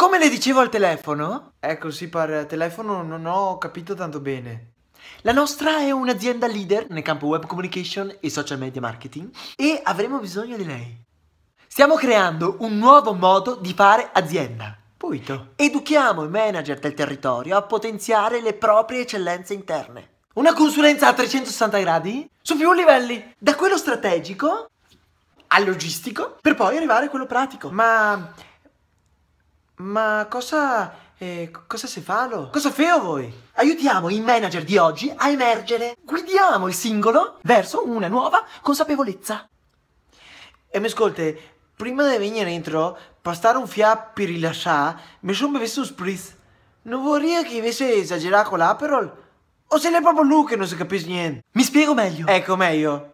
Come le dicevo al telefono? Ecco sì per telefono non ho capito tanto bene. La nostra è un'azienda leader nel campo web communication e social media marketing e avremo bisogno di lei. Stiamo creando un nuovo modo di fare azienda. Puito. Educhiamo i manager del territorio a potenziare le proprie eccellenze interne. Una consulenza a 360 gradi su più livelli, da quello strategico al logistico, per poi arrivare a quello pratico. Ma ma cosa... Eh, cosa si fa Cosa feo voi? Aiutiamo i manager di oggi a emergere. Guidiamo il singolo verso una nuova consapevolezza. E mi ascolte, prima di venire dentro, per stare un fiap per rilasciare, mi sono bevuto un spritz. Non vorrei che avesse esagerato con l'aperol. O se l'è proprio lui che non si capisce niente. Mi spiego meglio. Ecco meglio.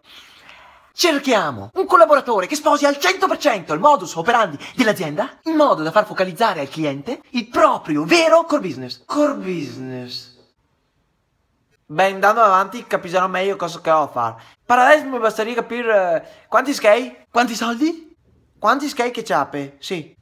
Cerchiamo un collaboratore che sposi al 100% il modus operandi dell'azienda in modo da far focalizzare al cliente il proprio vero core business. Core business. Beh, andando avanti capisano meglio cosa che ho a fare. Per mi basterebbe capire eh, quanti skate? Quanti soldi? Quanti skate che ciappe, sì.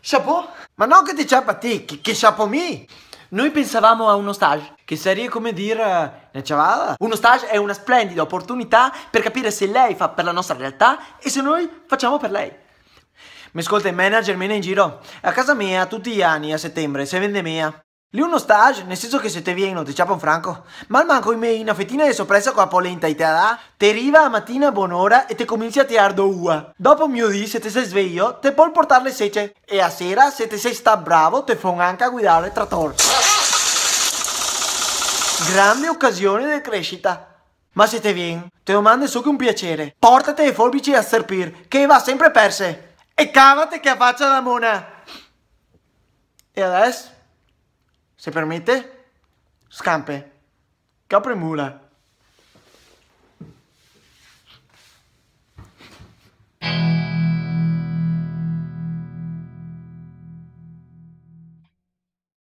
Chapeau? Ma non che ti ciappa a te, che, che chapeau mi! Noi pensavamo a uno stage, che sarebbe come dire una ciavata. Uno stage è una splendida opportunità per capire se lei fa per la nostra realtà e se noi facciamo per lei. Mi ascolta il manager, me ne in giro. A casa mia, tutti gli anni, a settembre, se vende mia. Lì uno stage, nel senso che se te vieno ti ciappa un franco. Ma manco in me una fettina di soppressa con la polenta e te la dà. Te arriva a mattina a buon'ora e te cominci a tirare do ua. Dopo un miodì, se te sei sveglio, te puoi portare le sece. E a sera, se te sei sta bravo, te fa anche a guidare il trattore. Grande occasione di crescita. Ma se te vieni, te lo mando solo un piacere. Portate le forbici a serpir, che va sempre perse. E cavate che faccia la mona. E adesso, se permette, scampe. Capre mula.